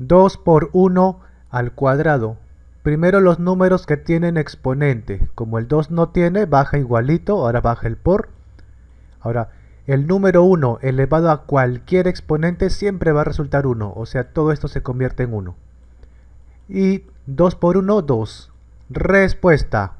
2 por 1 al cuadrado. Primero los números que tienen exponente. Como el 2 no tiene, baja igualito, ahora baja el por. Ahora, el número 1 elevado a cualquier exponente siempre va a resultar 1, o sea, todo esto se convierte en 1. Y 2 por 1, 2. Respuesta.